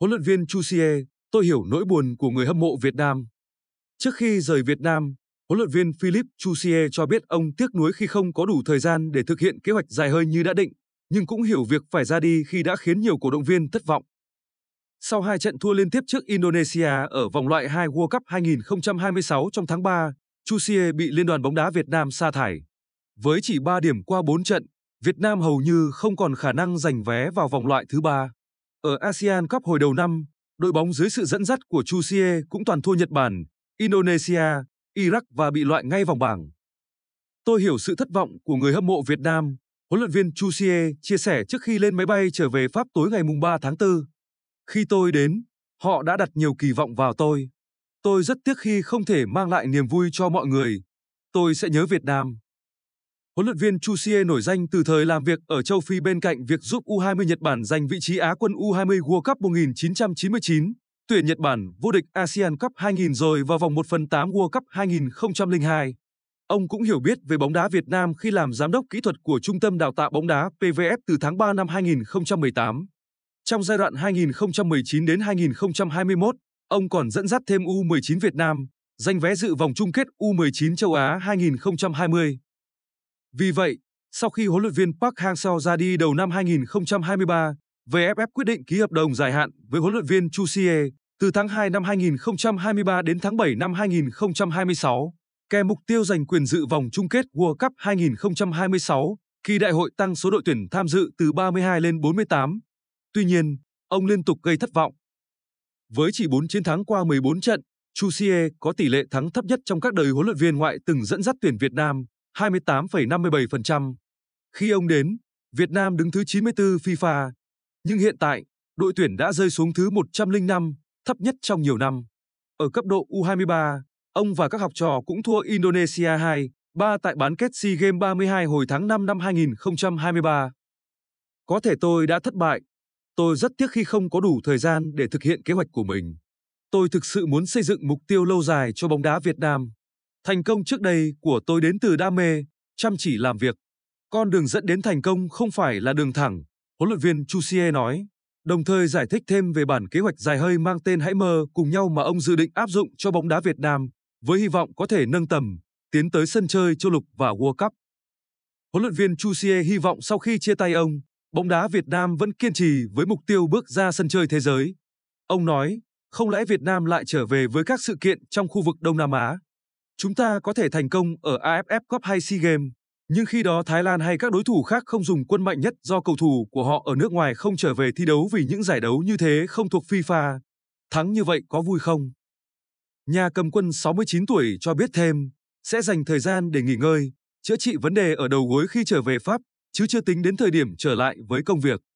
Huấn luyện viên Chusie, tôi hiểu nỗi buồn của người hâm mộ Việt Nam. Trước khi rời Việt Nam, huấn luyện viên Philip Chusie cho biết ông tiếc nuối khi không có đủ thời gian để thực hiện kế hoạch dài hơi như đã định, nhưng cũng hiểu việc phải ra đi khi đã khiến nhiều cổ động viên thất vọng. Sau hai trận thua liên tiếp trước Indonesia ở vòng loại 2 World Cup 2026 trong tháng 3, Chusie bị Liên đoàn bóng đá Việt Nam sa thải. Với chỉ 3 điểm qua 4 trận, Việt Nam hầu như không còn khả năng giành vé vào vòng loại thứ ba. Ở ASEAN Cup hồi đầu năm, đội bóng dưới sự dẫn dắt của Chu Xie cũng toàn thua Nhật Bản, Indonesia, Iraq và bị loại ngay vòng bảng. Tôi hiểu sự thất vọng của người hâm mộ Việt Nam, huấn luyện viên Chu Xie chia sẻ trước khi lên máy bay trở về Pháp tối ngày 3 tháng 4. Khi tôi đến, họ đã đặt nhiều kỳ vọng vào tôi. Tôi rất tiếc khi không thể mang lại niềm vui cho mọi người. Tôi sẽ nhớ Việt Nam. Huấn luyện viên Chusie nổi danh từ thời làm việc ở châu Phi bên cạnh việc giúp U20 Nhật Bản giành vị trí Á quân U20 World Cup 1999, tuyển Nhật Bản vô địch ASEAN Cup 2000 rồi vào vòng 1 phần 8 World Cup 2002. Ông cũng hiểu biết về bóng đá Việt Nam khi làm giám đốc kỹ thuật của Trung tâm Đào tạo bóng đá PVF từ tháng 3 năm 2018. Trong giai đoạn 2019 đến 2021, ông còn dẫn dắt thêm U19 Việt Nam, giành vé dự vòng chung kết U19 châu Á 2020. Vì vậy, sau khi huấn luyện viên Park Hang-seo ra đi đầu năm 2023, VFF quyết định ký hợp đồng dài hạn với huấn luyện viên Chu Xie từ tháng 2 năm 2023 đến tháng 7 năm 2026, kèm mục tiêu giành quyền dự vòng chung kết World Cup 2026 khi đại hội tăng số đội tuyển tham dự từ 32 lên 48. Tuy nhiên, ông liên tục gây thất vọng. Với chỉ 4 chiến thắng qua 14 trận, Chu Xie có tỷ lệ thắng thấp nhất trong các đời huấn luyện viên ngoại từng dẫn dắt tuyển Việt Nam. 28,57%. Khi ông đến, Việt Nam đứng thứ 94 FIFA, nhưng hiện tại, đội tuyển đã rơi xuống thứ 105, thấp nhất trong nhiều năm. Ở cấp độ U23, ông và các học trò cũng thua Indonesia 2, 3 tại bán kết SEA Games 32 hồi tháng 5 năm 2023. Có thể tôi đã thất bại. Tôi rất tiếc khi không có đủ thời gian để thực hiện kế hoạch của mình. Tôi thực sự muốn xây dựng mục tiêu lâu dài cho bóng đá Việt Nam. Thành công trước đây của tôi đến từ đam mê, chăm chỉ làm việc. Con đường dẫn đến thành công không phải là đường thẳng, huấn luyện viên Chusie nói, đồng thời giải thích thêm về bản kế hoạch dài hơi mang tên Hãy mơ cùng nhau mà ông dự định áp dụng cho bóng đá Việt Nam, với hy vọng có thể nâng tầm, tiến tới sân chơi châu lục và World Cup. Huấn luyện viên Chusie hy vọng sau khi chia tay ông, bóng đá Việt Nam vẫn kiên trì với mục tiêu bước ra sân chơi thế giới. Ông nói, không lẽ Việt Nam lại trở về với các sự kiện trong khu vực Đông Nam Á? Chúng ta có thể thành công ở AFF Cup hay SEA Games, nhưng khi đó Thái Lan hay các đối thủ khác không dùng quân mạnh nhất do cầu thủ của họ ở nước ngoài không trở về thi đấu vì những giải đấu như thế không thuộc FIFA. Thắng như vậy có vui không? Nhà cầm quân 69 tuổi cho biết thêm, sẽ dành thời gian để nghỉ ngơi, chữa trị vấn đề ở đầu gối khi trở về Pháp, chứ chưa tính đến thời điểm trở lại với công việc.